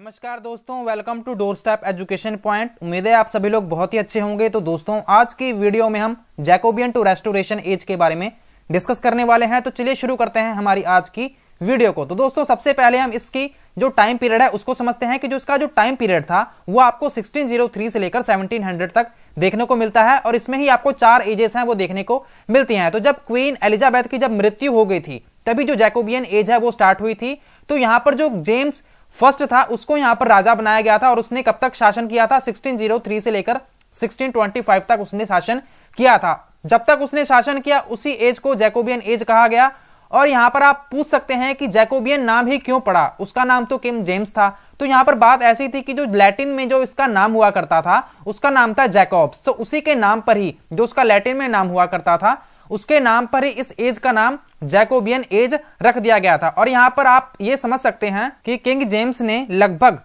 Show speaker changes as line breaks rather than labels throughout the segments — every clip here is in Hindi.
नमस्कार दोस्तों welcome to doorstep education point उम्मीद है आप सभी लोग बहुत ही अच्छे होंगे तो दोस्तों आज की वीडियो में हम जैकोबियन टू रेस्टोरेशन एज के बारे में डिस्कस करने वाले हैं तो चलिए शुरू करते हैं हमारी आज की वीडियो को तो दोस्तों सबसे पहले हम इसकी जो टाइम पीरियड है उसको समझते हैं कि जो इसका जो टाइम पीरियड था वो आपको 1603 से लेकर 1700 तक देखने को मिलता है और इसमें ही आपको चार एजेस हैं वो देखने को मिलती हैं तो जब क्वीन एलिजाबेथ की जब मृत्यु हो गई थी तभी जो जैकोबियन एज है वो स्टार्ट हुई थी तो यहाँ पर जो जेम्स फर्स्ट था उसको यहां पर राजा बनाया गया था और उसने कब तक शासन किया था 1603 से लेकर 1625 तक उसने शासन किया था जब तक उसने शासन किया उसी एज को जैकोबियन एज कहा गया और यहां पर आप पूछ सकते हैं कि जैकोबियन नाम ही क्यों पड़ा उसका नाम तो किम जेम्स था तो यहां पर बात ऐसी थी कि जो लैटिन में जो इसका नाम हुआ करता था उसका नाम था जैकोब्स तो उसी के नाम पर ही जो उसका लैटिन में नाम हुआ करता था उसके नाम पर ही इस एज का नाम जैकोबियन एज रख दिया गया था और यहाँ पर आप ये समझ सकते हैं कि किंग जेम्स ने लगभग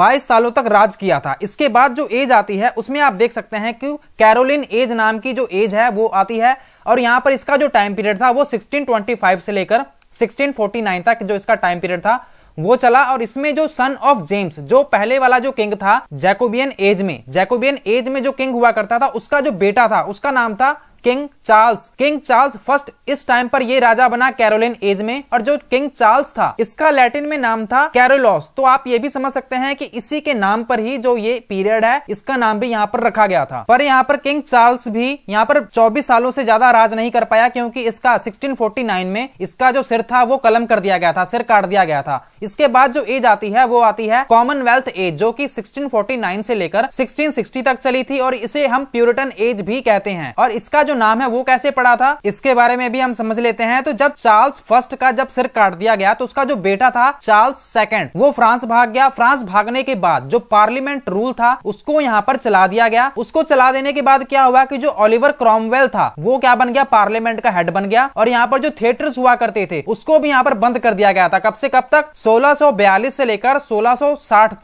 22 सालों तक राज किया था इसके बाद जो एज आती है उसमें आप देख सकते हैं कि कैरोलिन एज नाम की जो एज है वो आती है और यहाँ पर इसका जो टाइम पीरियड था वो 1625 से लेकर 1649 तक जो इसका टाइम पीरियड था वो चला और इसमें जो सन ऑफ जेम्स जो पहले वाला जो किंग था जैकोबियन एज में जैकोबियन एज में जो किंग हुआ करता था उसका जो बेटा था उसका नाम था king Charles king Charles first इस टाइम पर ये राजा बना कैरोलिन एज में और जो किंग चार्ल्स था इसका लैटिन में नाम था कैरोलॉस तो आप ये भी समझ सकते हैं कि इसी के नाम पर ही जो ये पीरियड है इसका नाम भी यहाँ पर रखा गया था पर यहाँ पर किंग चार्ल्स भी यहाँ पर 24 सालों से ज्यादा राज नहीं कर पाया क्योंकि इसका सिक्सटीन में इसका जो सिर था वो कलम कर दिया गया था सिर काट दिया गया था इसके बाद जो एज आती है वो आती है कॉमनवेल्थ एज जो की सिक्सटीन से लेकर सिक्सटीन तक चली थी और इसे हम प्यूरिटन एज भी कहते हैं और इसका जो नाम है वो कैसे पड़ा था इसके बारे में भी हम समझ लेते हैं तो जब चार्ल्स फर्स्ट का जब सिर काट दिया गया तो उसका जो बेटा था चार्ल्स सेकेंड वो फ्रांस भाग गया फ्रांस भागने के बाद जो पार्लियामेंट रूल था उसको यहाँ पर चला दिया गया उसको चला देने के बाद क्या हुआ की जो ऑलिवर क्रॉमवेल था वो क्या बन गया पार्लियामेंट का हेड बन गया और यहाँ पर जो थिएटर्स हुआ करते थे उसको भी यहाँ पर बंद कर दिया गया था कब से कब तक सोलह से लेकर सोलह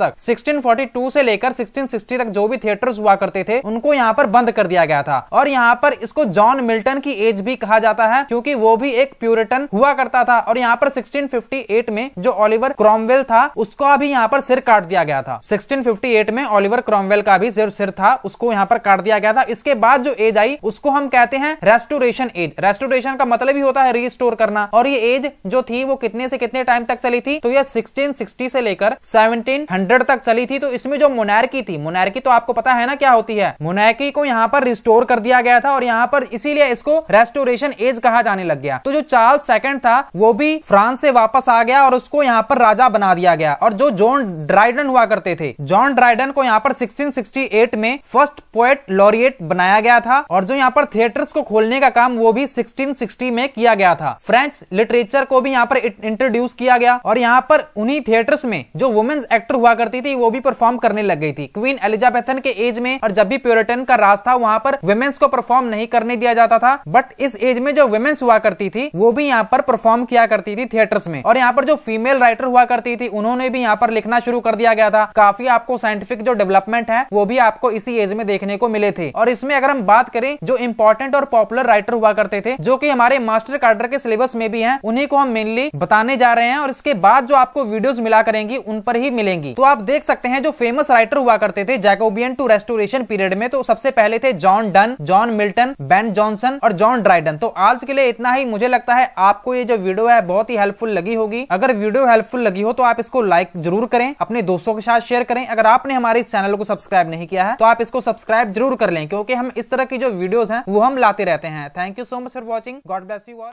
तक सिक्सटीन से लेकर सिक्सटीन तक जो भी थिएटर्स हुआ करते थे उनको यहाँ पर बंद कर दिया गया था और यहाँ पर जिसको जॉन मिल्टन की एज भी कहा जाता है क्योंकि वो भी एक प्यूरिटन हुआ करता था और यहाँ पर 1658 में जो ओलिवर क्रॉमवेल था उसका अभी यहाँ पर सिर काट दिया गया था 1658 में ऑलिवर क्रॉमवेल का भी सिर था उसको यहाँ पर काट दिया गया था इसके बाद जो एज आई उसको हम कहते हैं रेस्टोरेशन एज रेस्टोरेशन का मतलब ही होता है रिस्टोर करना और ये एज जो थी वो कितने से कितने टाइम तक चली थी तो यह 1660 से लेकर 1700 तक चली थी तो इसमें जो मोनार्की थी मोनार्की तो आपको पता है ना क्या होती है मोनार्की को यहाँ पर रिस्टोर कर दिया गया था और यहाँ यहाँ पर इसीलिए इसको रेस्टोरेशन एज कहा जाने लग गया तो जो चार्ल्स सेकंड था वो भी फ्रांस से वापस आ गया और उसको यहाँ पर राजा बना दिया गया और जो जॉन ड्राइडन हुआ करते थे जॉन ड्राइडन को यहाँ पर 1668 में फर्स्ट पोएट लॉरिएट बनाया गया था और जो यहाँ पर थिएटर्स को खोलने का काम वो भी 1660 में किया गया था फ्रेंच लिटरेचर को भी यहाँ पर इंट्रोड्यूस किया गया और यहाँ पर उन्हीं थिएटर्स में जो वुमेन्स एक्टर हुआ करती थी वो भी परफॉर्म करने लग गई थी क्वीन एलिजाबेथन के एज में और जब भी प्योरिटन का राज था वहां पर वुमेन्स को परफॉर्म नहीं करने दिया जाता था बट इस एज में जो वुमेन्स हुआ करती थी वो भी यहाँ पर परफॉर्म किया करती थी थिएटर्स में और यहाँ पर जो फीमेल राइटर हुआ करती थी उन्होंने भी यहाँ पर लिखना शुरू कर दिया गया था काफी आपको साइंटिफिक जो डेवलपमेंट है वो भी आपको इसी एज में देखने को मिले थे और इसमें अगर हम बात करें जो इम्पोर्टेंट और पॉपुलर राइटर हुआ करते थे जो की हमारे मास्टर कार्डर के सिलेबस में भी है उन्हीं को हम मेनली बताने जा रहे हैं और इसके बाद जो आपको वीडियोज मिला करेंगी उन पर ही मिलेंगी तो आप देख सकते हैं जो फेमस राइटर हुआ करते थे जैकोबियन टू रेस्टोरेशन पीरियड में तो सबसे पहले थे John Donne John Milton Ben Jonson और जॉन ड्राइडन तो आज के लिए इतना ही मुझे लगता है आपको ये जो वीडियो है बहुत ही हेल्पफुल लगी होगी अगर वीडियो हेल्पफुल लगी हो तो आप इसको लाइक जरूर करें अपने दोस्तों के साथ शेयर करें अगर आपने हमारे इस चैनल को सब्सक्राइब नहीं किया है तो आप इसको सब्सक्राइब जरूर कर लें क्योंकि हम इस तरह की जो वीडियोस हैं वो हम लाते रहते हैं thank you so much for watching God bless you